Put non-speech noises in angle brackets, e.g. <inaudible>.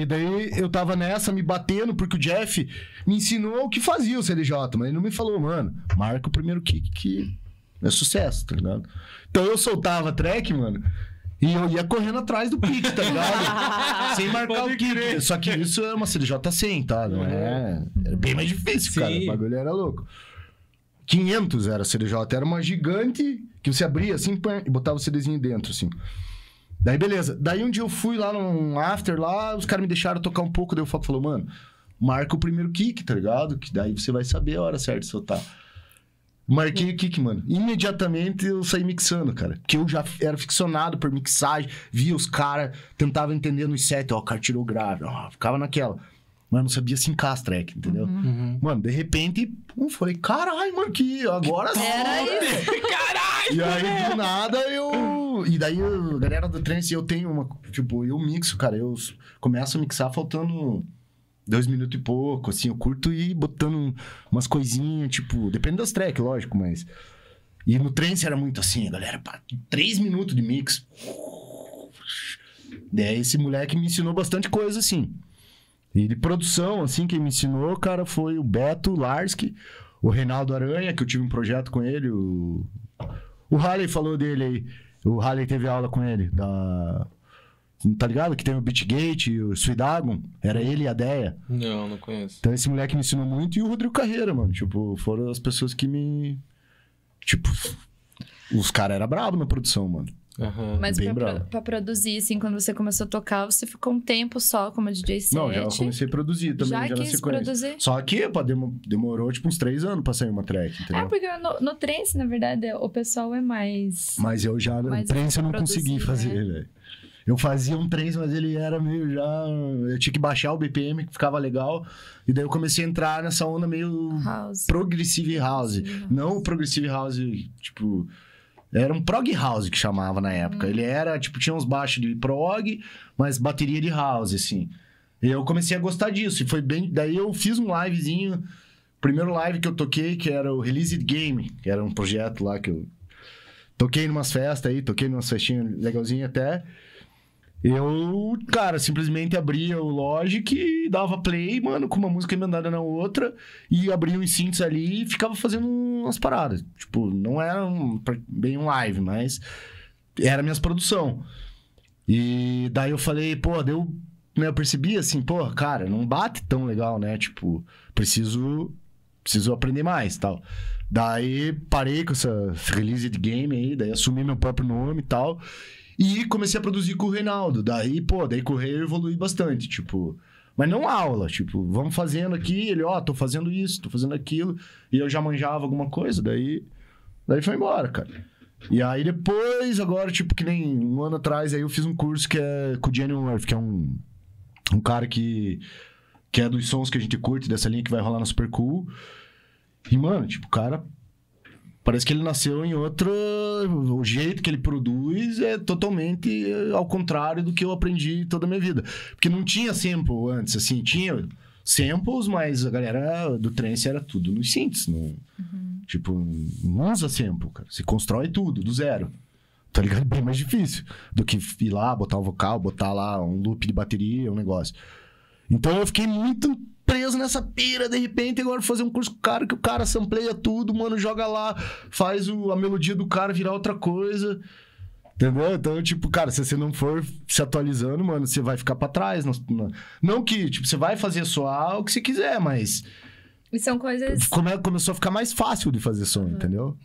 E daí eu tava nessa, me batendo, porque o Jeff me ensinou o que fazia o CDJ, mas ele não me falou, mano, marca o primeiro kick que é sucesso, tá ligado? Então eu soltava track, mano, e eu ia correndo atrás do pique, tá ligado? <laughs> Sem marcar Pode o kick. Crer. Só que isso era é uma CDJ 100, tá? Não é. é... Era bem mais difícil, Sim. cara. O bagulho era louco. 500 era a CDJ, era uma gigante que você abria assim e botava o CDzinho dentro, assim. Daí, beleza. Daí um dia eu fui lá num after lá, os caras me deixaram tocar um pouco, daí o Foco falou, mano, marca o primeiro kick, tá ligado? Que daí você vai saber a hora certa de soltar. Marquei o kick, mano. Imediatamente eu saí mixando, cara. Porque eu já era ficcionado por mixagem, via os caras, tentava entender nos set, ó, o cara tirou grave, ó, ficava naquela. Mas não sabia se encastra track, entendeu? Uhum. uhum. Mano, de repente, pum, falei, caralho, mano, agora sim. <laughs> Caralho! E aí, do nada, eu e daí a galera do trance, assim, eu tenho uma. Tipo, eu mixo, cara. Eu começo a mixar faltando dois minutos e pouco, assim. Eu curto e botando umas coisinhas, tipo. Depende das tracks, lógico, mas. E no trance era muito assim, a galera, pá, três minutos de mix. Daí esse moleque me ensinou bastante coisa, assim. E de produção, assim, quem me ensinou, cara, foi o Beto Larski, o Reinaldo Aranha, que eu tive um projeto com ele, o o Harley falou dele aí. O Harley teve aula com ele, da. Tá ligado? Que tem o Bitgate e o Suidagon. Era ele e a Deia. Não, não conheço. Então esse moleque me ensinou muito e o Rodrigo Carreira, mano. Tipo, foram as pessoas que me. Tipo. Os caras eram bravos na produção, mano. Uhum, Mas pra, pra, pra, produzir, assim, quando você começou a tocar, você ficou um tempo só como DJ set? Não, já comecei a produzir também, já, já quis produzir? Só que pô, demorou, tipo, uns três anos pra sair uma track, entendeu? É, porque no, no trance, na verdade, é, o pessoal é mais... Mas eu já, no trance eu não produzir, consegui né? fazer, né? velho. Eu fazia um trance, mas ele era meio já. Eu tinha que baixar o BPM, que ficava legal. E daí eu comecei a entrar nessa onda meio. House. Progressive house. house. Não progressive house, tipo era um prog house que chamava na época. Hum. Ele era, tipo, tinha uns baixos de prog, mas bateria de house, assim. E eu comecei a gostar disso. E foi bem. Daí eu fiz um livezinho. Primeiro live que eu toquei, que era o Release Game, que era um projeto lá que eu toquei em umas festas aí, toquei em umas festinhas legalzinhas até. Eu, cara, simplesmente abria o Logic e dava play, mano, com uma música emendada na outra, e abria uns synths ali e ficava fazendo umas paradas. Tipo, não era um, bem um live, mas era minhas produção. E daí eu falei, pô, deu. Né, eu percebi assim, pô, cara, não bate tão legal, né? Tipo, preciso preciso aprender mais tal. Daí parei com essa release de game aí, daí assumi meu próprio nome e tal. E comecei a produzir com o Reinaldo. Daí, pô, daí correr, o eu evoluí bastante, tipo. Mas não aula, tipo, vamos fazendo aqui, ele, ó, oh, tô fazendo isso, tô fazendo aquilo. E eu já manjava alguma coisa, daí. Daí foi embora, cara. E aí depois, agora, tipo, que nem um ano atrás, aí eu fiz um curso que é com o Jenny Murphy, que é um, um cara que, que é dos sons que a gente curte, dessa linha que vai rolar na Super Cool. E, mano, tipo, o cara Parece que ele nasceu em outra. O jeito que ele produz é totalmente eh, ao contrário do que eu aprendi toda a minha vida. Porque não tinha sample antes, assim, tinha samples, mas a galera do trance era tudo nos synths. Não, uhum. Tipo, não usa sample, cara. Se constrói tudo, do zero tá ligado? Bem mais difícil do que ir lá, botar um vocal, botar lá um loop de bateria, um negócio. Então eu fiquei muito preso nessa pira, de repente, agora fazer um curso com o cara que o cara sampleia tudo, mano, joga lá, faz o, a melodia do cara virar outra coisa. Entendeu? Então, tipo, cara, se você não for se atualizando, mano, você vai ficar para trás. Não, não que, tipo, você vai fazer soar o que você quiser, mas. E são coisas. Come, começou a ficar mais fácil de fazer som, uhum. entendeu?